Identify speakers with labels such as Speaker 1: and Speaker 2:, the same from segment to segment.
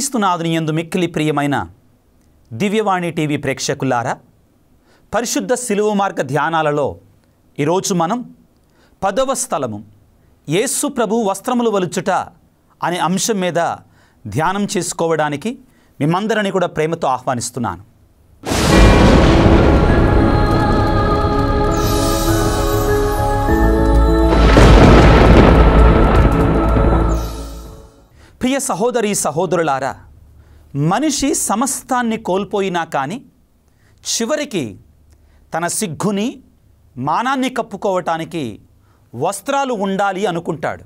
Speaker 1: క్రీస్తునాథుని ఎందు మిక్కిలి ప్రియమైన దివ్యవాణి టీవీ ప్రేక్షకులారా పరిశుద్ధ సిలువు మార్గ ధ్యానాలలో ఈరోజు మనం పదవ స్థలము యేసు ప్రభు వస్త్రములు వలుచుట అనే అంశం మీద ధ్యానం చేసుకోవడానికి మిమ్మందరిని కూడా ప్రేమతో ఆహ్వానిస్తున్నాను ప్రియ సహోదరి సహోదరులారా మనిషి సమస్తాన్ని కోల్పోయినా కానీ చివరికి తన సిగ్గుని మానాన్ని కప్పుకోవటానికి వస్త్రాలు ఉండాలి అనుకుంటాడు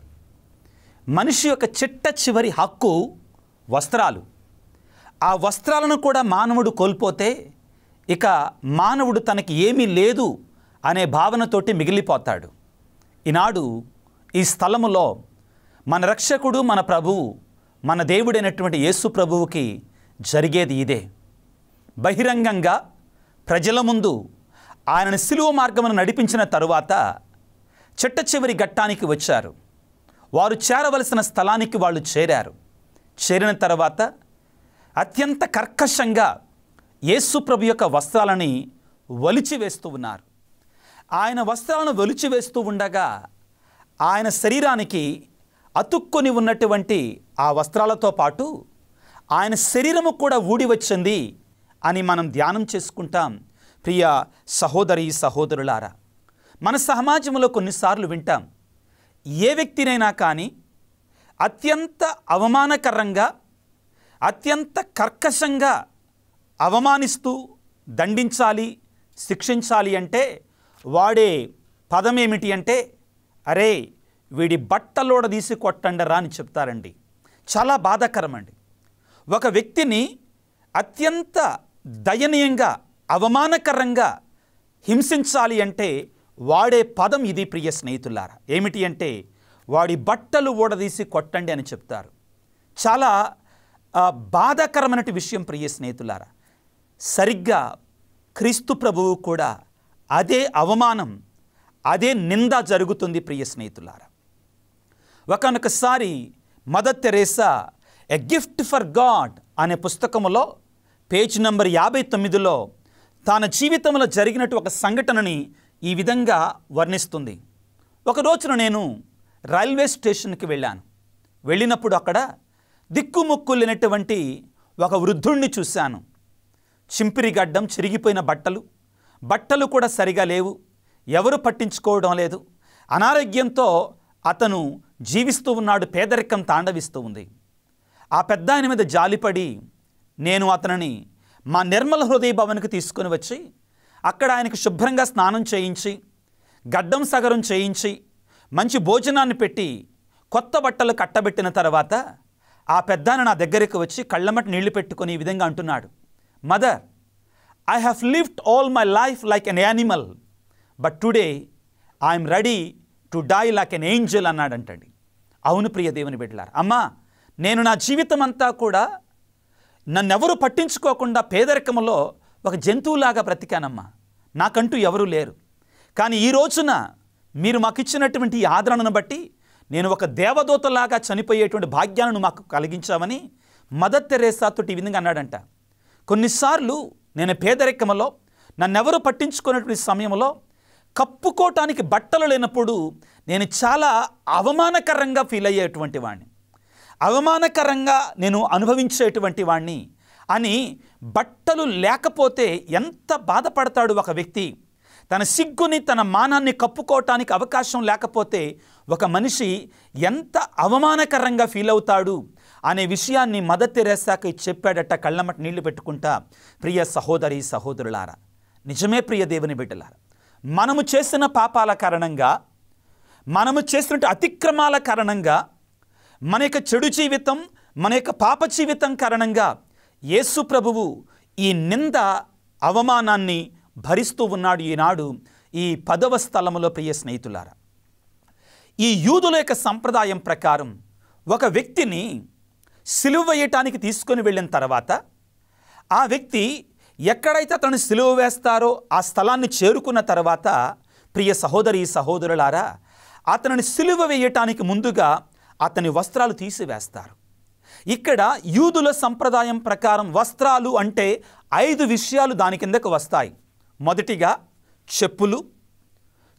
Speaker 1: మనిషి యొక్క చిట్ట చివరి హక్కు వస్త్రాలు ఆ వస్త్రాలను కూడా మానవుడు కోల్పోతే ఇక మానవుడు తనకి ఏమీ లేదు అనే భావనతోటి మిగిలిపోతాడు ఈనాడు ఈ స్థలములో మన రక్షకుడు మన ప్రభువు మన దేవుడైనటువంటి యేసు ప్రభువుకి జరిగేది ఇదే బహిరంగంగా ప్రజల ముందు ఆయన శిలువ మార్గమును నడిపించిన తరువాత చెట్ట చివరి ఘట్టానికి వచ్చారు వారు చేరవలసిన స్థలానికి వాళ్ళు చేరారు చేరిన తర్వాత అత్యంత కర్కశంగా యేసుప్రభు యొక్క వస్త్రాలని వేస్తూ ఉన్నారు ఆయన వస్త్రాలను వేస్తూ ఉండగా ఆయన శరీరానికి అతుక్కొని ఉన్నటువంటి ఆ వస్త్రాలతో పాటు ఆయన శరీరము కూడా ఊడి వచ్చింది అని మనం ధ్యానం చేసుకుంటాం ప్రియ సహోదరి సహోదరులారా మన సమాజంలో కొన్నిసార్లు వింటాం ఏ వ్యక్తినైనా కానీ అత్యంత అవమానకరంగా అత్యంత కర్కశంగా అవమానిస్తూ దండించాలి శిక్షించాలి అంటే వాడే పదం ఏమిటి అంటే అరే వీడి బట్టలోడ తీసి కొట్టండరా అని చెప్తారండి చాలా బాధాకరమండి ఒక వ్యక్తిని అత్యంత దయనీయంగా అవమానకరంగా హింసించాలి అంటే వాడే పదం ఇది ప్రియ స్నేహితులారా ఏమిటి అంటే వాడి బట్టలు ఊడదీసి కొట్టండి అని చెప్తారు చాలా బాధాకరమైన విషయం ప్రియ స్నేహితులారా సరిగ్గా క్రీస్తు ప్రభువు కూడా అదే అవమానం అదే నింద జరుగుతుంది ప్రియ స్నేహితులారా ఒకనొకసారి mother Teresa a gift for God అనే పుస్తకములో పేజ్ నంబర్ యాభై తొమ్మిదిలో తన జీవితంలో జరిగినట్టు ఒక సంఘటనని ఈ విధంగా వర్ణిస్తుంది ఒక రోజున నేను రైల్వే స్టేషన్కి వెళ్ళాను వెళ్ళినప్పుడు అక్కడ దిక్కుముక్కు లేనటువంటి ఒక వృద్ధుణ్ణి చూశాను చింపిరి గడ్డం చిరిగిపోయిన బట్టలు బట్టలు కూడా సరిగా లేవు ఎవరు పట్టించుకోవడం లేదు అనారోగ్యంతో అతను జీవిస్తూ ఉన్నాడు పేదరికం తాండవిస్తూ ఉంది ఆ పెద్ద ఆయన మీద జాలిపడి నేను అతనిని మా నిర్మల హృదయ భవన్కి తీసుకుని వచ్చి అక్కడ ఆయనకు శుభ్రంగా స్నానం చేయించి గడ్డం సగరం చేయించి మంచి భోజనాన్ని పెట్టి కొత్త బట్టలు కట్టబెట్టిన తర్వాత ఆ పెద్దాన నా దగ్గరికి వచ్చి కళ్ళమట్టి నీళ్లు పెట్టుకొని ఈ విధంగా అంటున్నాడు mother I have lived all my life like an animal but today I'm ready to die like an angel అన్నాడంటండి అవును ప్రియ దేవుని బిడ్డలారు అమ్మా నేను నా జీవితం అంతా కూడా నన్నెవరు పట్టించుకోకుండా పేదరికంలో ఒక జంతువులాగా బ్రతికానమ్మా నాకంటూ ఎవరూ లేరు కానీ ఈ రోజున మీరు మాకు ఇచ్చినటువంటి ఆదరణను బట్టి నేను ఒక దేవదూతలాగా చనిపోయేటువంటి భాగ్యాలను మాకు కలిగించామని మదర్ తెరేసాతోటి ఈ విధంగా అన్నాడంట కొన్నిసార్లు నేను పేదరికంలో నన్నెవరు పట్టించుకున్నటువంటి సమయంలో కప్పుకోవటానికి బట్టలు లేనప్పుడు నేను చాలా అవమానకరంగా ఫీల్ అయ్యేటువంటి వాణ్ణి అవమానకరంగా నేను అనుభవించేటువంటి వాణ్ణి అని బట్టలు లేకపోతే ఎంత బాధపడతాడు ఒక వ్యక్తి తన సిగ్గుని తన మానాన్ని కప్పుకోవటానికి అవకాశం లేకపోతే ఒక మనిషి ఎంత అవమానకరంగా ఫీల్ అవుతాడు అనే విషయాన్ని మదర్ తెరేసాకి చెప్పాడట కళ్ళమట నీళ్లు పెట్టుకుంటా ప్రియ సహోదరి సహోదరులారా నిజమే ప్రియ దేవుని బిడ్డలారా మనము చేసిన పాపాల కారణంగా మనము చేసినట్టు అతిక్రమాల కారణంగా మన యొక్క చెడు జీవితం మన యొక్క పాప జీవితం కారణంగా యేసు ప్రభువు ఈ నింద అవమానాన్ని భరిస్తూ ఉన్నాడు ఈనాడు ఈ పదవ స్థలములో ప్రియ స్నేహితులారా ఈ యూదుల యొక్క సంప్రదాయం ప్రకారం ఒక వ్యక్తిని సిలువ వేయటానికి తీసుకొని వెళ్ళిన తర్వాత ఆ వ్యక్తి ఎక్కడైతే అతను సిలువ వేస్తారో ఆ స్థలాన్ని చేరుకున్న తర్వాత ప్రియ సహోదరి సహోదరులారా అతనిని సిలువ వేయటానికి ముందుగా అతని వస్త్రాలు తీసివేస్తారు ఇక్కడ యూదుల సంప్రదాయం ప్రకారం వస్త్రాలు అంటే ఐదు విషయాలు దాని కిందకు వస్తాయి మొదటిగా చెప్పులు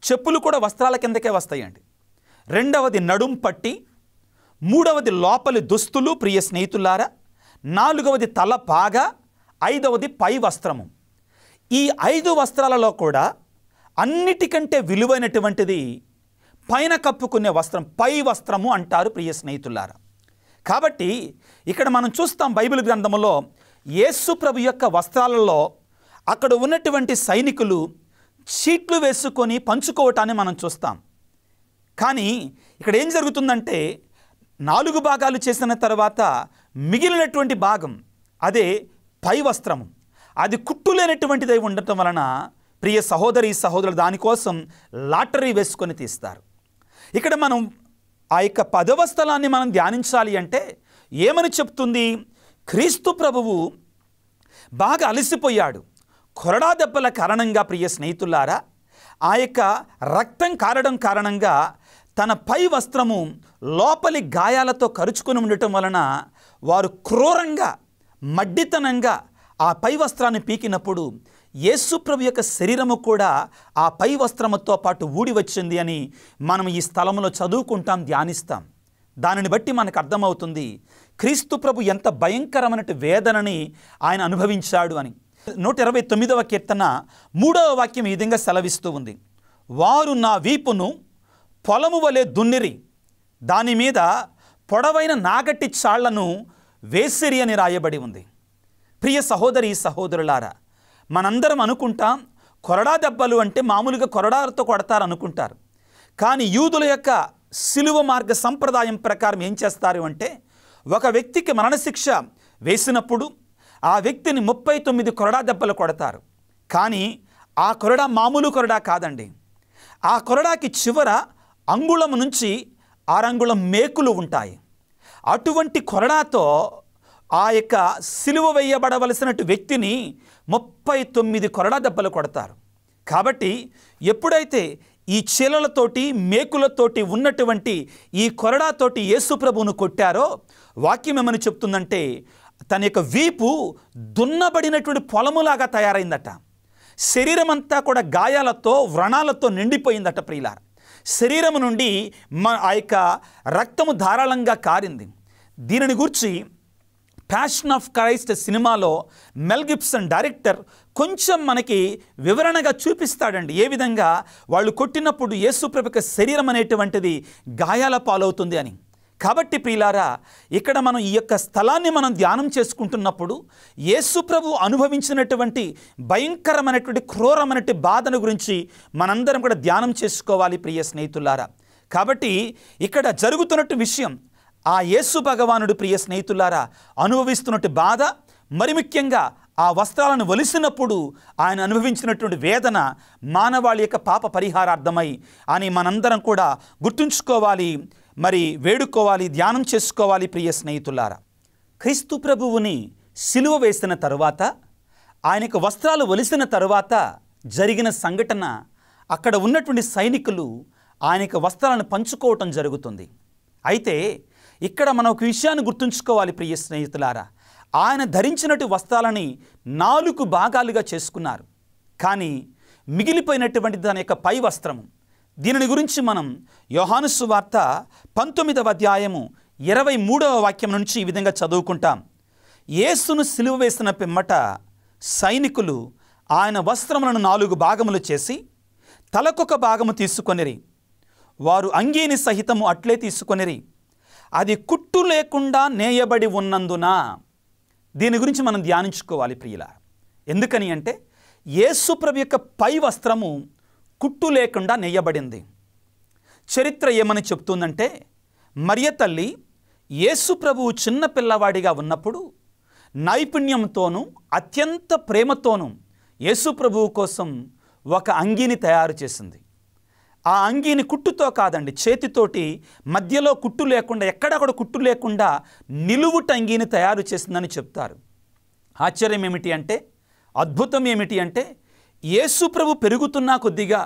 Speaker 1: చెప్పులు కూడా వస్త్రాల కిందకే వస్తాయండి రెండవది నడుం పట్టి మూడవది లోపలి దుస్తులు ప్రియ స్నేహితులారా నాలుగవది తల పాగా ఐదవది పై వస్త్రము ఈ ఐదు వస్త్రాలలో కూడా అన్నిటికంటే విలువైనటువంటిది పైన కప్పుకునే వస్త్రం పై వస్త్రము అంటారు ప్రియ స్నేహితులారా కాబట్టి ఇక్కడ మనం చూస్తాం బైబిల్ గ్రంథంలో యేసు ప్రభు యొక్క వస్త్రాలలో అక్కడ ఉన్నటువంటి సైనికులు చీట్లు వేసుకొని పంచుకోవటాన్ని మనం చూస్తాం కానీ ఇక్కడ ఏం జరుగుతుందంటే నాలుగు భాగాలు చేసిన తర్వాత మిగిలినటువంటి భాగం అదే పై వస్త్రము అది కుట్టు లేనటువంటిదై ఉండటం వలన ప్రియ సహోదరి సహోదరులు దానికోసం లాటరీ వేసుకొని తీస్తారు ఇక్కడ మనం ఆ యొక్క పదవ స్థలాన్ని మనం ధ్యానించాలి అంటే ఏమని చెప్తుంది క్రీస్తు ప్రభువు బాగా అలసిపోయాడు కొరడా దెబ్బల కారణంగా ప్రియ స్నేహితులారా ఆ యొక్క రక్తం కారడం కారణంగా తన పై వస్త్రము లోపలి గాయాలతో కరుచుకొని ఉండటం వలన వారు క్రూరంగా మడ్డితనంగా ఆ పై వస్త్రాన్ని పీకినప్పుడు యేసుప్రభు యొక్క శరీరము కూడా ఆ పై వస్త్రముతో పాటు ఊడి వచ్చింది అని మనం ఈ స్థలంలో చదువుకుంటాం ధ్యానిస్తాం దానిని బట్టి మనకు అర్థమవుతుంది క్రీస్తు ప్రభు ఎంత భయంకరమైన వేదనని ఆయన అనుభవించాడు అని నూట ఇరవై తొమ్మిదవ కీర్తన మూడవ వాక్యం ఈ విధంగా సెలవిస్తూ ఉంది వారు నా వీపును పొలము వలె దున్నిరి దాని మీద పొడవైన నాగట్టి చాళ్లను వేసిరి అని రాయబడి ఉంది ప్రియ సహోదరి సహోదరులారా మనందరం అనుకుంటాం కొరడా దెబ్బలు అంటే మామూలుగా కొరడాలతో అనుకుంటారు కానీ యూదుల యొక్క సిలువ మార్గ సంప్రదాయం ప్రకారం ఏం చేస్తారు అంటే ఒక వ్యక్తికి మరణశిక్ష వేసినప్పుడు ఆ వ్యక్తిని ముప్పై తొమ్మిది కొరడా దెబ్బలు కొడతారు కానీ ఆ కొరడా మామూలు కొరడా కాదండి ఆ కొరడాకి చివర అంగుళం నుంచి ఆరంగుళం మేకులు ఉంటాయి అటువంటి కొరడాతో ఆ యొక్క సిలువ వేయబడవలసినటు వ్యక్తిని ముప్పై తొమ్మిది కొరడా దెబ్బలు కొడతారు కాబట్టి ఎప్పుడైతే ఈ చీలలతోటి మేకులతోటి ఉన్నటువంటి ఈ కొరడాతోటి యేసుప్రభువును కొట్టారో వాక్యం ఏమని చెప్తుందంటే తన యొక్క వీపు దున్నబడినటువంటి పొలములాగా తయారైందట శరీరమంతా కూడా గాయాలతో వ్రణాలతో నిండిపోయిందట ప్రియులార శరీరము నుండి మా ఆ యొక్క రక్తము ధారాళంగా కారింది దీనిని గురించి ప్యాషన్ ఆఫ్ క్రైస్ట్ సినిమాలో మెల్ గిప్సన్ డైరెక్టర్ కొంచెం మనకి వివరణగా చూపిస్తాడండి ఏ విధంగా వాళ్ళు కొట్టినప్పుడు యేసుప్రభుక శరీరం అనేటువంటిది గాయాల పాలవుతుంది అని కాబట్టి ప్రియులారా ఇక్కడ మనం ఈ యొక్క స్థలాన్ని మనం ధ్యానం చేసుకుంటున్నప్పుడు యేసుప్రభు అనుభవించినటువంటి భయంకరమైనటువంటి క్రూరమైనటువంటి బాధను గురించి మనందరం కూడా ధ్యానం చేసుకోవాలి ప్రియ స్నేహితులారా కాబట్టి ఇక్కడ జరుగుతున్నట్టు విషయం ఆ యేసు భగవానుడు ప్రియ స్నేహితులారా అనుభవిస్తున్నట్టు బాధ మరి ముఖ్యంగా ఆ వస్త్రాలను వలిసినప్పుడు ఆయన అనుభవించినటువంటి వేదన మానవాళి యొక్క పాప పరిహారార్థమై అని మనందరం కూడా గుర్తుంచుకోవాలి మరి వేడుకోవాలి ధ్యానం చేసుకోవాలి ప్రియ స్నేహితులారా క్రీస్తు ప్రభువుని సిలువ వేసిన తరువాత ఆయనకు వస్త్రాలు ఒలిసిన తరువాత జరిగిన సంఘటన అక్కడ ఉన్నటువంటి సైనికులు ఆయనకు వస్త్రాలను పంచుకోవటం జరుగుతుంది అయితే ఇక్కడ మనం ఒక విషయాన్ని గుర్తుంచుకోవాలి ప్రియ స్నేహితులారా ఆయన ధరించినటువంటి వస్త్రాలని నాలుగు భాగాలుగా చేసుకున్నారు కానీ మిగిలిపోయినటువంటి దాని యొక్క పై వస్త్రము దీనిని గురించి మనం యోహానుసు వార్త పంతొమ్మిదవ అధ్యాయము ఇరవై మూడవ వాక్యం నుంచి ఈ విధంగా చదువుకుంటాం యేసును సిలువ వేసిన పిమ్మట సైనికులు ఆయన వస్త్రములను నాలుగు భాగములు చేసి తలకొక భాగము తీసుకొనిరి వారు అంగీని సహితము అట్లే తీసుకొనిరి అది కుట్టు లేకుండా నేయబడి ఉన్నందున దీని గురించి మనం ధ్యానించుకోవాలి ప్రియుల ఎందుకని అంటే యేసుప్రభు యొక్క పై వస్త్రము కుట్టు లేకుండా నెయ్యబడింది చరిత్ర ఏమని చెప్తుందంటే మరియ తల్లి యేసు ప్రభువు చిన్న పిల్లవాడిగా ఉన్నప్పుడు నైపుణ్యంతోనూ అత్యంత ప్రేమతోనూ యేసు ప్రభువు కోసం ఒక అంగీని తయారు చేసింది ఆ అంగీని కుట్టుతో కాదండి చేతితోటి మధ్యలో కుట్టు లేకుండా ఎక్కడక్కడ కుట్టు లేకుండా నిలువుట అంగీని తయారు చేసిందని చెప్తారు ఆశ్చర్యం ఏమిటి అంటే అద్భుతం ఏమిటి అంటే యేసు ప్రభు పెరుగుతున్నా కొద్దిగా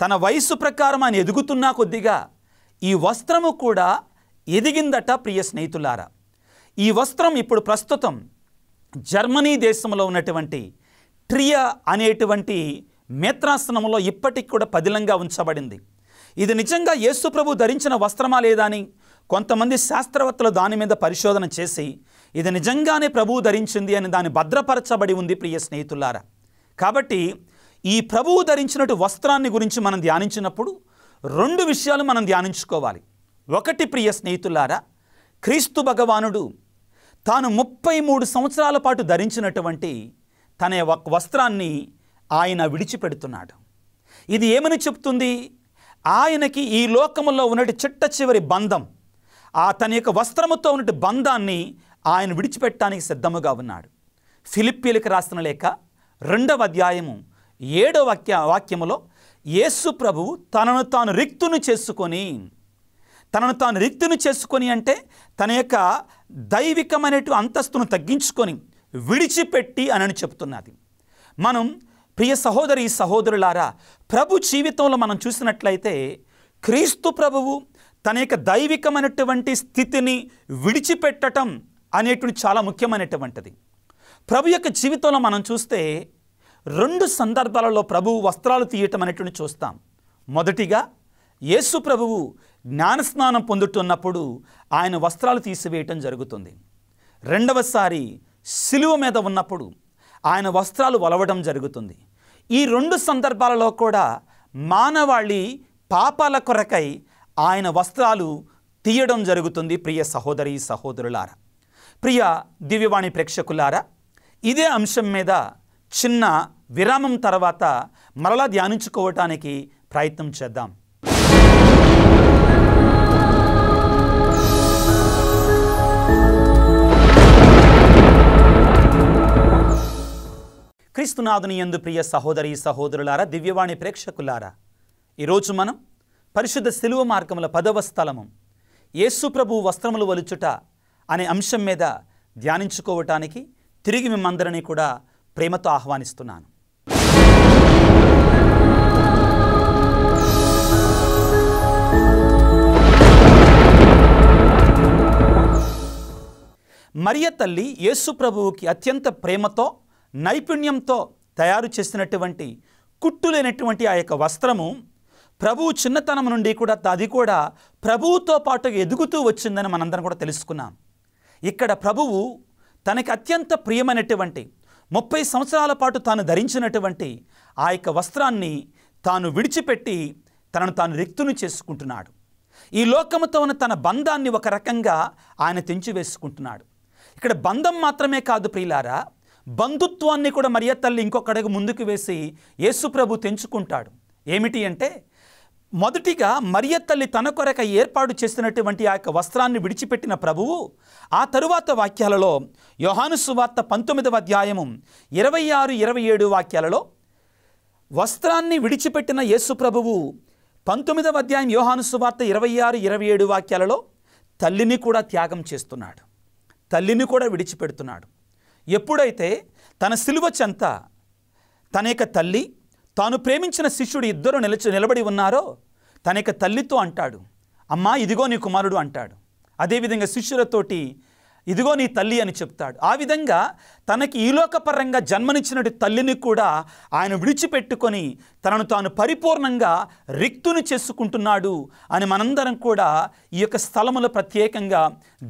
Speaker 1: తన వయస్సు ప్రకారం ఆయన ఎదుగుతున్నా కొద్దిగా ఈ వస్త్రము కూడా ఎదిగిందట ప్రియ స్నేహితులారా ఈ వస్త్రం ఇప్పుడు ప్రస్తుతం జర్మనీ దేశంలో ఉన్నటువంటి ట్రియా అనేటువంటి మేత్రాసనంలో ఇప్పటికి కూడా పదిలంగా ఉంచబడింది ఇది నిజంగా యేసు ప్రభు ధరించిన వస్త్రమా లేదా అని కొంతమంది శాస్త్రవేత్తలు దాని మీద పరిశోధన చేసి ఇది నిజంగానే ప్రభువు ధరించింది అని దాన్ని భద్రపరచబడి ఉంది ప్రియ స్నేహితులారా కాబట్టి ఈ ప్రభువు ధరించినటు వస్త్రాన్ని గురించి మనం ధ్యానించినప్పుడు రెండు విషయాలు మనం ధ్యానించుకోవాలి ఒకటి ప్రియ స్నేహితులారా క్రీస్తు భగవానుడు తాను ముప్పై మూడు సంవత్సరాల పాటు ధరించినటువంటి తన వస్త్రాన్ని ఆయన విడిచిపెడుతున్నాడు ఇది ఏమని చెప్తుంది ఆయనకి ఈ లోకములో ఉన్నటి చిట్ట చివరి బంధం ఆ తన యొక్క వస్త్రముతో ఉన్నటి బంధాన్ని ఆయన విడిచిపెట్టడానికి సిద్ధముగా ఉన్నాడు ఫిలిప్పీలకు రాసిన లేఖ రెండవ అధ్యాయము ఏడవ వాక్య వాక్యములో యేసు ప్రభువు తనను తాను రిక్తును చేసుకొని తనను తాను రిక్తును చేసుకొని అంటే తన యొక్క దైవికమైనటువంటి అంతస్తును తగ్గించుకొని విడిచిపెట్టి అని చెప్తున్నది మనం ప్రియ సహోదరి సహోదరులారా ప్రభు జీవితంలో మనం చూసినట్లయితే క్రీస్తు ప్రభువు తన యొక్క దైవికమైనటువంటి స్థితిని విడిచిపెట్టడం అనేటువంటి చాలా ముఖ్యమైనటువంటిది ప్రభు యొక్క జీవితంలో మనం చూస్తే రెండు సందర్భాలలో ప్రభువు వస్త్రాలు తీయటం అనేటువంటి చూస్తాం మొదటిగా యేసు ప్రభువు జ్ఞానస్నానం పొందుతున్నప్పుడు ఆయన వస్త్రాలు తీసివేయటం జరుగుతుంది రెండవసారి సిలువ మీద ఉన్నప్పుడు ఆయన వస్త్రాలు వలవడం జరుగుతుంది ఈ రెండు సందర్భాలలో కూడా మానవాళి పాపాల కొరకై ఆయన వస్త్రాలు తీయడం జరుగుతుంది ప్రియ సహోదరి సహోదరులారా ప్రియ దివ్యవాణి ప్రేక్షకులారా ఇదే అంశం మీద చిన్న విరామం తర్వాత మరలా ధ్యానించుకోవటానికి ప్రయత్నం చేద్దాం క్రీస్తునాథుని ఎందు ప్రియ సహోదరి సహోదరులారా దివ్యవాణి ప్రేక్షకులారా ఈరోజు మనం పరిశుద్ధ శిలువ మార్గముల పదవ స్థలము యేసుప్రభు వస్త్రములు వలుచుట అనే అంశం మీద ధ్యానించుకోవటానికి తిరిగి మిమ్మందరినీ కూడా ప్రేమతో ఆహ్వానిస్తున్నాను మరియ తల్లి యేసు ప్రభువుకి అత్యంత ప్రేమతో నైపుణ్యంతో తయారు చేసినటువంటి కుట్టు లేనటువంటి ఆ యొక్క వస్త్రము ప్రభువు చిన్నతనం నుండి కూడా అది కూడా ప్రభువుతో పాటు ఎదుగుతూ వచ్చిందని మనందరం కూడా తెలుసుకున్నాం ఇక్కడ ప్రభువు తనకి అత్యంత ప్రియమైనటువంటి ముప్పై సంవత్సరాల పాటు తాను ధరించినటువంటి ఆ యొక్క వస్త్రాన్ని తాను విడిచిపెట్టి తనను తాను రిక్తును చేసుకుంటున్నాడు ఈ లోకముతో ఉన్న తన బంధాన్ని ఒక రకంగా ఆయన తెంచివేసుకుంటున్నాడు ఇక్కడ బంధం మాత్రమే కాదు ప్రియులారా బంధుత్వాన్ని కూడా మరియ తల్లి ఇంకొకడకు ముందుకు వేసి యేసుప్రభు తెంచుకుంటాడు ఏమిటి అంటే మొదటిగా మరియ తల్లి తన కొరక ఏర్పాటు చేసినటువంటి ఆ యొక్క వస్త్రాన్ని విడిచిపెట్టిన ప్రభువు ఆ తరువాత వాక్యాలలో యోహాను సువార్త పంతొమ్మిదవ అధ్యాయము ఇరవై ఆరు ఇరవై ఏడు వాక్యాలలో వస్త్రాన్ని విడిచిపెట్టిన యేసు ప్రభువు పంతొమ్మిదవ అధ్యాయం యోహాను సువార్త ఇరవై ఆరు ఇరవై ఏడు వాక్యాలలో తల్లిని కూడా త్యాగం చేస్తున్నాడు తల్లిని కూడా విడిచిపెడుతున్నాడు ఎప్పుడైతే తన సిలువ చెంత తన యొక్క తల్లి తాను ప్రేమించిన శిష్యుడు ఇద్దరు నిలచి నిలబడి ఉన్నారో తన యొక్క తల్లితో అంటాడు అమ్మా ఇదిగో నీ కుమారుడు అంటాడు అదేవిధంగా శిష్యులతోటి ఇదిగో నీ తల్లి అని చెప్తాడు ఆ విధంగా తనకి ఈలోకపరంగా జన్మనిచ్చినటి తల్లిని కూడా ఆయన విడిచిపెట్టుకొని తనను తాను పరిపూర్ణంగా రిక్తుని చేసుకుంటున్నాడు అని మనందరం కూడా ఈ యొక్క స్థలములు ప్రత్యేకంగా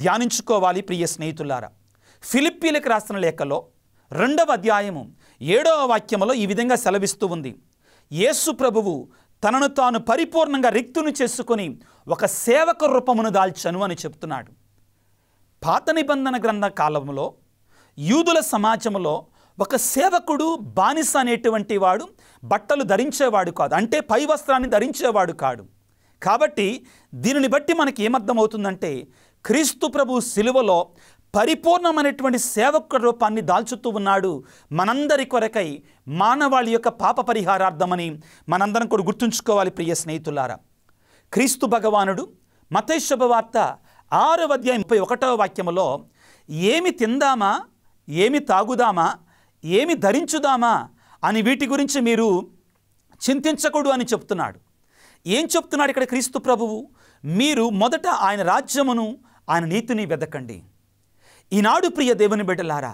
Speaker 1: ధ్యానించుకోవాలి ప్రియ స్నేహితులారా ఫిలిప్పీలకు రాసిన లేఖలో రెండవ అధ్యాయము ఏడవ వాక్యములో ఈ విధంగా సెలవిస్తూ ఉంది యేసు ప్రభువు తనను తాను పరిపూర్ణంగా రిక్తును చేసుకొని ఒక సేవక రూపమును దాల్చను అని చెప్తున్నాడు పాత నిబంధన గ్రంథ కాలంలో యూదుల సమాజంలో ఒక సేవకుడు బానిస అనేటువంటి వాడు బట్టలు ధరించేవాడు కాదు అంటే పై వస్త్రాన్ని ధరించేవాడు కాడు కాబట్టి దీనిని బట్టి మనకి ఏమర్థమవుతుందంటే క్రీస్తు ప్రభు శిలువలో పరిపూర్ణమైనటువంటి సేవకు రూపాన్ని దాల్చుతూ ఉన్నాడు మనందరి కొరకై మానవాళి యొక్క పాప పరిహారార్థమని మనందరం కూడా గుర్తుంచుకోవాలి ప్రియ స్నేహితులారా క్రీస్తు భగవానుడు మతేశుభవార్త ఆరవ అధ్యాయం ముప్పై ఒకటవ వాక్యములో ఏమి తిందామా ఏమి తాగుదామా ఏమి ధరించుదామా అని వీటి గురించి మీరు చింతించకూడదు అని చెప్తున్నాడు ఏం చెప్తున్నాడు ఇక్కడ క్రీస్తు ప్రభువు మీరు మొదట ఆయన రాజ్యమును ఆయన నీతిని వెదకండి ఈనాడు ప్రియ దేవుని బిడ్డలారా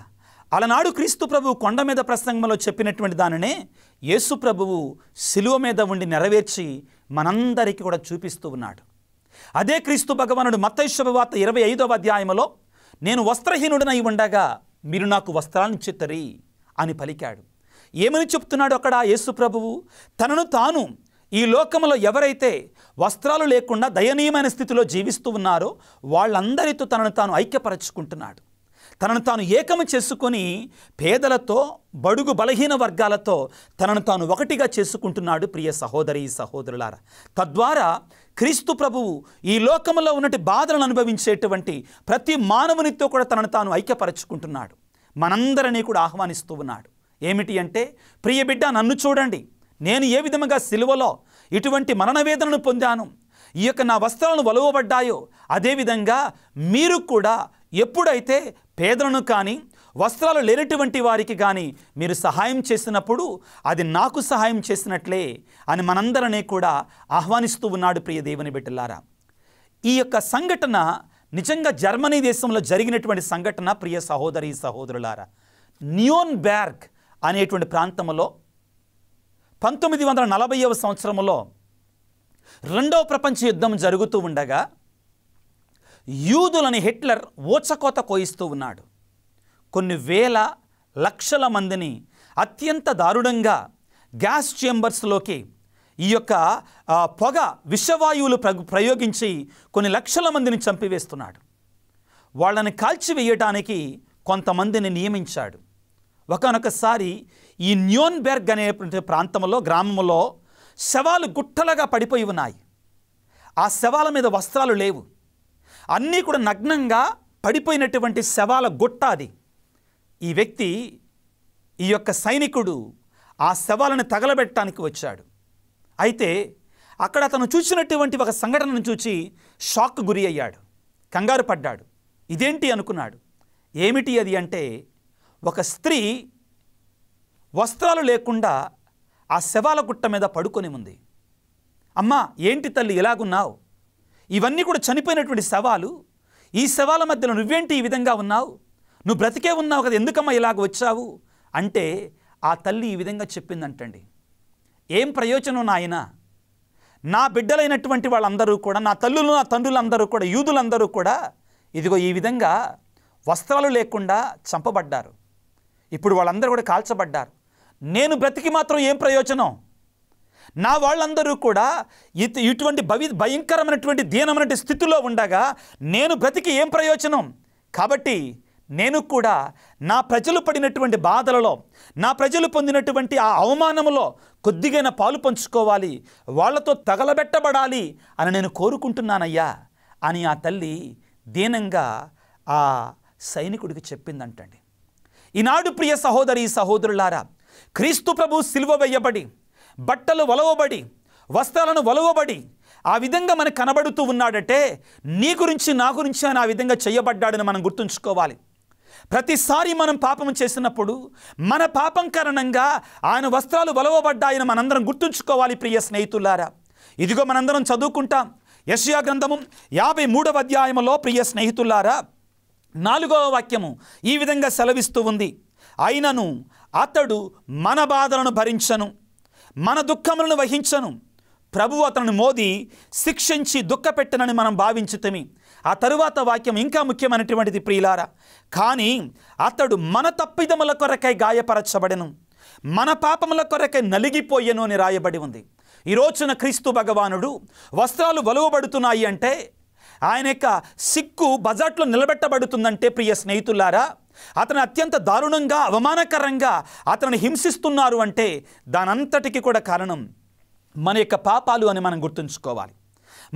Speaker 1: అలనాడు క్రీస్తు ప్రభువు కొండ మీద ప్రసంగంలో చెప్పినటువంటి దానినే యేసు ప్రభువు శిలువ మీద ఉండి నెరవేర్చి మనందరికీ కూడా చూపిస్తూ ఉన్నాడు అదే క్రీస్తు భగవానుడు వార్త ఇరవై ఐదవ అధ్యాయంలో నేను వస్త్రహీనుడినై ఉండగా మీరు నాకు వస్త్రాలను చెత్తరి అని పలికాడు ఏమని చెప్తున్నాడు అక్కడ యేసు ప్రభువు తనను తాను ఈ లోకంలో ఎవరైతే వస్త్రాలు లేకుండా దయనీయమైన స్థితిలో జీవిస్తూ ఉన్నారో వాళ్ళందరితో తనను తాను ఐక్యపరచుకుంటున్నాడు తనను తాను ఏకము చేసుకొని పేదలతో బడుగు బలహీన వర్గాలతో తనను తాను ఒకటిగా చేసుకుంటున్నాడు ప్రియ సహోదరి సహోదరులారా తద్వారా క్రీస్తు ప్రభువు ఈ లోకంలో ఉన్నటి బాధలను అనుభవించేటువంటి ప్రతి మానవునితో కూడా తనను తాను ఐక్యపరచుకుంటున్నాడు మనందరినీ కూడా ఆహ్వానిస్తూ ఉన్నాడు ఏమిటి అంటే ప్రియ బిడ్డ నన్ను చూడండి నేను ఏ విధముగా సిలువలో ఇటువంటి మరణవేదనను పొందాను ఈ యొక్క నా వస్త్రాలను వలువబడ్డాయో అదేవిధంగా మీరు కూడా ఎప్పుడైతే పేదలను కానీ వస్త్రాలు లేనటువంటి వారికి కానీ మీరు సహాయం చేసినప్పుడు అది నాకు సహాయం చేసినట్లే అని మనందరినీ కూడా ఆహ్వానిస్తూ ఉన్నాడు ప్రియ దేవుని బిడ్డలారా ఈ యొక్క సంఘటన నిజంగా జర్మనీ దేశంలో జరిగినటువంటి సంఘటన ప్రియ సహోదరి సహోదరులారా న్యూన్బర్గ్ అనేటువంటి ప్రాంతంలో పంతొమ్మిది వందల నలభైవ సంవత్సరంలో రెండవ ప్రపంచ యుద్ధం జరుగుతూ ఉండగా యూదులని హిట్లర్ ఊచకోత కోయిస్తూ ఉన్నాడు కొన్ని వేల లక్షల మందిని అత్యంత దారుణంగా గ్యాస్ చేంబర్స్లోకి ఈ యొక్క పొగ విషవాయువులు ప్రయోగించి కొన్ని లక్షల మందిని చంపివేస్తున్నాడు వాళ్ళని కాల్చివేయటానికి కొంతమందిని నియమించాడు ఒకనొకసారి ఈ న్యోన్బెర్గ్ అనే ప్రాంతంలో గ్రామంలో శవాలు గుట్టలుగా పడిపోయి ఉన్నాయి ఆ శవాల మీద వస్త్రాలు లేవు అన్నీ కూడా నగ్నంగా పడిపోయినటువంటి శవాల గుట్ట అది ఈ వ్యక్తి ఈ యొక్క సైనికుడు ఆ శవాలను తగలబెట్టడానికి వచ్చాడు అయితే అక్కడ అతను చూసినటువంటి ఒక సంఘటనను చూచి షాక్ గురి అయ్యాడు కంగారు పడ్డాడు ఇదేంటి అనుకున్నాడు ఏమిటి అది అంటే ఒక స్త్రీ వస్త్రాలు లేకుండా ఆ శవాల గుట్ట మీద పడుకొని ఉంది అమ్మా ఏంటి తల్లి ఇలాగున్నావు ఇవన్నీ కూడా చనిపోయినటువంటి శవాలు ఈ శవాల మధ్యలో నువ్వేంటి ఈ విధంగా ఉన్నావు నువ్వు బ్రతికే ఉన్నావు కదా ఎందుకమ్మా ఇలాగ వచ్చావు అంటే ఆ తల్లి ఈ విధంగా చెప్పిందంటండి ఏం ప్రయోజనం నాయన నా బిడ్డలైనటువంటి వాళ్ళందరూ కూడా నా తల్లులు నా తండ్రులందరూ కూడా యూదులందరూ కూడా ఇదిగో ఈ విధంగా వస్త్రాలు లేకుండా చంపబడ్డారు ఇప్పుడు వాళ్ళందరూ కూడా కాల్చబడ్డారు నేను బ్రతికి మాత్రం ఏం ప్రయోజనం నా వాళ్ళందరూ కూడా ఇటు ఇటువంటి భవి భయంకరమైనటువంటి దీనమైనటువంటి స్థితిలో ఉండగా నేను బ్రతికి ఏం ప్రయోజనం కాబట్టి నేను కూడా నా ప్రజలు పడినటువంటి బాధలలో నా ప్రజలు పొందినటువంటి ఆ అవమానములో కొద్దిగైన పాలు పంచుకోవాలి వాళ్లతో తగలబెట్టబడాలి అని నేను కోరుకుంటున్నానయ్యా అని ఆ తల్లి దీనంగా ఆ సైనికుడికి చెప్పిందంటండి ఈనాడు ప్రియ సహోదరి సహోదరులారా క్రీస్తు ప్రభు సిల్వ వేయబడి బట్టలు వలవబడి వస్త్రాలను వలవబడి ఆ విధంగా మనకు కనబడుతూ ఉన్నాడంటే నీ గురించి నా గురించి అని ఆ విధంగా చేయబడ్డాడని మనం గుర్తుంచుకోవాలి ప్రతిసారి మనం పాపం చేసినప్పుడు మన పాపం కారణంగా ఆయన వస్త్రాలు వలవబడ్డాయని మనందరం గుర్తుంచుకోవాలి ప్రియ స్నేహితులారా ఇదిగో మనందరం చదువుకుంటాం యశ్యా గ్రంథము యాభై మూడవ అధ్యాయంలో ప్రియ స్నేహితులారా నాలుగవ వాక్యము ఈ విధంగా సెలవిస్తూ ఉంది అయినను అతడు మన బాధలను భరించను మన దుఃఖములను వహించను ప్రభువు అతను మోది శిక్షించి దుఃఖపెట్టనని మనం భావించుతమి ఆ తరువాత వాక్యం ఇంకా ముఖ్యమైనటువంటిది ప్రియులారా కానీ అతడు మన తప్పిదముల కొరకై గాయపరచబడెను మన పాపముల కొరకై నలిగిపోయెను అని రాయబడి ఉంది ఈ రోజున క్రీస్తు భగవానుడు వస్త్రాలు వలువబడుతున్నాయి అంటే ఆయన యొక్క సిక్కు బజాట్లో నిలబెట్టబడుతుందంటే ప్రియ స్నేహితులారా అతను అత్యంత దారుణంగా అవమానకరంగా అతను హింసిస్తున్నారు అంటే దానంతటికి కూడా కారణం మన యొక్క పాపాలు అని మనం గుర్తుంచుకోవాలి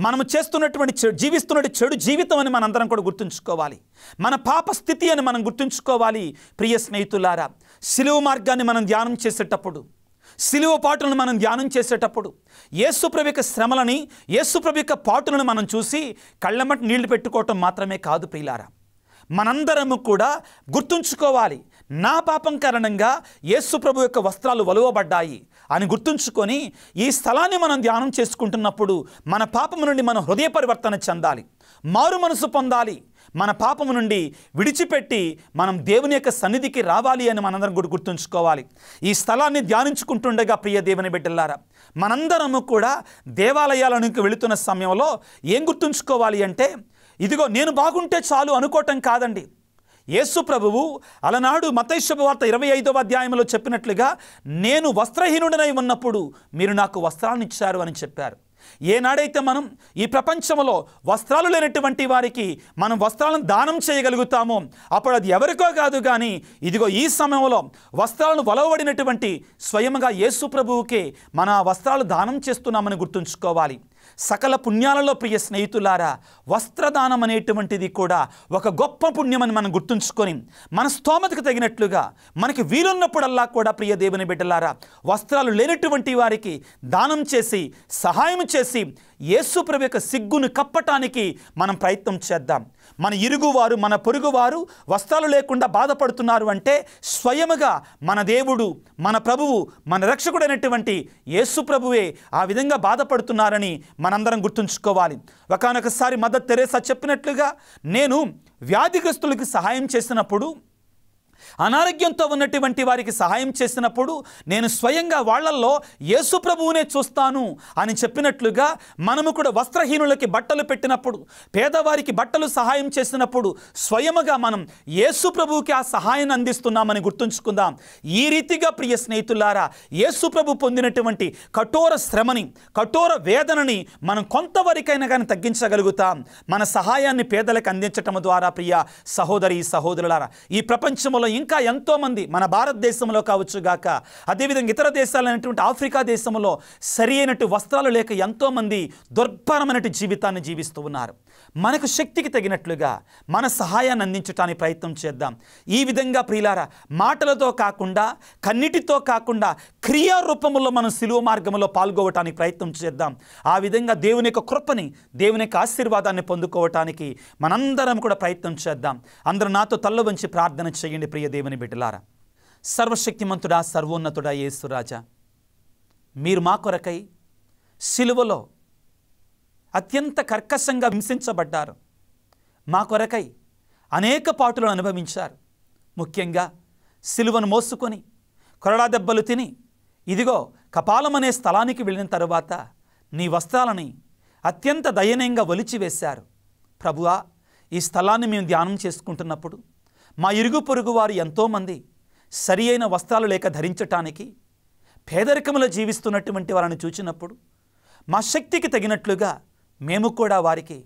Speaker 1: మనము చేస్తున్నటువంటి చెడు జీవిస్తున్నటువంటి చెడు జీవితం అని మనందరం కూడా గుర్తుంచుకోవాలి మన పాప స్థితి అని మనం గుర్తుంచుకోవాలి ప్రియ స్నేహితులారా సిలువు మార్గాన్ని మనం ధ్యానం చేసేటప్పుడు సిలువ పాటలను మనం ధ్యానం చేసేటప్పుడు యేసుప్రభు యొక్క శ్రమలని యేసుప్రభు యొక్క పాటులను మనం చూసి కళ్ళమటి నీళ్లు పెట్టుకోవటం మాత్రమే కాదు ప్రియులారా మనందరము కూడా గుర్తుంచుకోవాలి నా పాపం కారణంగా యేసు ప్రభు యొక్క వస్త్రాలు వలువబడ్డాయి అని గుర్తుంచుకొని ఈ స్థలాన్ని మనం ధ్యానం చేసుకుంటున్నప్పుడు మన పాపము నుండి మన హృదయ పరివర్తన చెందాలి మారు మనసు పొందాలి మన పాపము నుండి విడిచిపెట్టి మనం దేవుని యొక్క సన్నిధికి రావాలి అని మనందరం కూడా గుర్తుంచుకోవాలి ఈ స్థలాన్ని ధ్యానించుకుంటుండగా ప్రియ దేవుని బిడ్డలారా మనందరము కూడా దేవాలయాలకు వెళుతున్న సమయంలో ఏం గుర్తుంచుకోవాలి అంటే ఇదిగో నేను బాగుంటే చాలు అనుకోవటం కాదండి యేసు ప్రభువు అలనాడు మతైశుభ వార్త ఇరవై ఐదవ అధ్యాయంలో చెప్పినట్లుగా నేను వస్త్రహీనుడనై ఉన్నప్పుడు మీరు నాకు వస్త్రాలను ఇచ్చారు అని చెప్పారు ఏనాడైతే మనం ఈ ప్రపంచంలో వస్త్రాలు లేనటువంటి వారికి మనం వస్త్రాలను దానం చేయగలుగుతామో అప్పుడు అది ఎవరికో కాదు కానీ ఇదిగో ఈ సమయంలో వస్త్రాలను వలవబడినటువంటి స్వయంగా యేసు ప్రభువుకే మన వస్త్రాలు దానం చేస్తున్నామని గుర్తుంచుకోవాలి సకల పుణ్యాలలో ప్రియ స్నేహితులారా వస్త్రదానం అనేటువంటిది కూడా ఒక గొప్ప పుణ్యమని మనం గుర్తుంచుకొని మన స్తోమతకు తగినట్లుగా మనకి వీలున్నప్పుడల్లా కూడా ప్రియ దేవుని బిడ్డలారా వస్త్రాలు లేనటువంటి వారికి దానం చేసి సహాయం చేసి యేసుప్రభు యొక్క సిగ్గును కప్పటానికి మనం ప్రయత్నం చేద్దాం మన ఇరుగువారు మన పొరుగువారు వస్త్రాలు లేకుండా బాధపడుతున్నారు అంటే స్వయముగా మన దేవుడు మన ప్రభువు మన రక్షకుడైనటువంటి యేసు ప్రభువే ఆ విధంగా బాధపడుతున్నారని మనందరం గుర్తుంచుకోవాలి ఒకనొకసారి మద్దతు తెరేసా చెప్పినట్లుగా నేను వ్యాధిగ్రస్తులకి సహాయం చేసినప్పుడు అనారోగ్యంతో ఉన్నటువంటి వారికి సహాయం చేసినప్పుడు నేను స్వయంగా వాళ్లల్లో యేసు ప్రభువునే చూస్తాను అని చెప్పినట్లుగా మనము కూడా వస్త్రహీనులకి బట్టలు పెట్టినప్పుడు పేదవారికి బట్టలు సహాయం చేసినప్పుడు స్వయముగా మనం యేసు ప్రభువుకి ఆ సహాయాన్ని అందిస్తున్నామని గుర్తుంచుకుందాం ఈ రీతిగా ప్రియ స్నేహితులారా యేసు ప్రభు పొందినటువంటి కఠోర శ్రమని కఠోర వేదనని మనం కొంతవరకైనా కానీ తగ్గించగలుగుతాం మన సహాయాన్ని పేదలకు అందించటం ద్వారా ప్రియ సహోదరి సహోదరులారా ఈ ప్రపంచంలో ఇంకా ఎంతోమంది మన భారతదేశంలో కావచ్చు గాక అదేవిధంగా ఇతర దేశాలైనటువంటి ఆఫ్రికా దేశంలో సరి అయినట్టు వస్త్రాలు లేక ఎంతోమంది దుర్భరమైనట్టు జీవితాన్ని జీవిస్తూ ఉన్నారు మనకు శక్తికి తగినట్లుగా మన సహాయాన్ని అందించడానికి ప్రయత్నం చేద్దాం ఈ విధంగా ప్రియులారా మాటలతో కాకుండా కన్నిటితో కాకుండా క్రియారూపంలో మనం సిలువ మార్గంలో పాల్గొవటానికి ప్రయత్నం చేద్దాం ఆ విధంగా దేవుని యొక్క కృపని దేవుని యొక్క ఆశీర్వాదాన్ని పొందుకోవటానికి మనందరం కూడా ప్రయత్నం చేద్దాం అందరూ నాతో తల్ల వంచి ప్రార్థన చేయండి ప్రియ ప్రియ దేవుని బిడ్డలారా సర్వశక్తిమంతుడా సర్వోన్నతుడా యేసురాజా మీరు మా కొరకై సిలువలో అత్యంత కర్కశంగా హింసించబడ్డారు మా కొరకై అనేక పాటులను అనుభవించారు ముఖ్యంగా సిలువను మోసుకొని కొరడా దెబ్బలు తిని ఇదిగో కపాలమనే స్థలానికి వెళ్ళిన తరువాత నీ వస్త్రాలని అత్యంత దయనీయంగా ఒలిచివేశారు ప్రభువా ఈ స్థలాన్ని మేము ధ్యానం చేసుకుంటున్నప్పుడు మా ఇరుగు పొరుగు వారు ఎంతోమంది సరి అయిన వస్త్రాలు లేక ధరించటానికి పేదరికములు జీవిస్తున్నటువంటి వారిని చూచినప్పుడు మా శక్తికి తగినట్లుగా మేము కూడా వారికి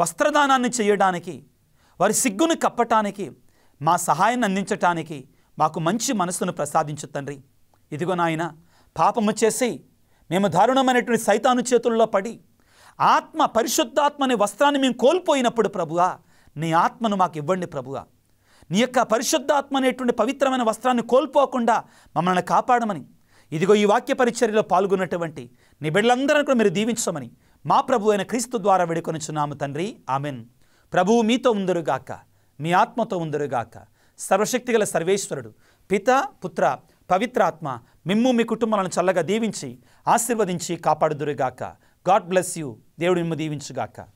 Speaker 1: వస్త్రదానాన్ని చేయడానికి వారి సిగ్గును కప్పటానికి మా సహాయాన్ని అందించటానికి మాకు మంచి మనస్సును ప్రసాదించు తండ్రి ఇదిగో నాయన పాపము చేసి మేము దారుణమైనటువంటి సైతాను చేతుల్లో పడి ఆత్మ పరిశుద్ధాత్మ అనే వస్త్రాన్ని మేము కోల్పోయినప్పుడు ప్రభువా నీ ఆత్మను మాకు ఇవ్వండి ప్రభువా నీ యొక్క పరిశుద్ధాత్మ అనేటువంటి పవిత్రమైన వస్త్రాన్ని కోల్పోకుండా మమ్మల్ని కాపాడమని ఇదిగో ఈ వాక్య పరిచర్యలో పాల్గొన్నటువంటి నీ బిడ్డలందరినీ కూడా మీరు దీవించమని మా ప్రభు అయిన క్రీస్తు ద్వారా వేడుకొనిచున్నాము తండ్రి ఆమెన్ ప్రభువు మీతో ఉందరుగాక మీ ఆత్మతో ఉందరుగాక సర్వశక్తిగల సర్వేశ్వరుడు పిత పుత్ర పవిత్రాత్మ మిమ్ము మీ కుటుంబాలను చల్లగా దీవించి ఆశీర్వదించి కాపాడుదురుగాక గాడ్ బ్లెస్ యూ దేవుడు మిమ్ము దీవించుగాక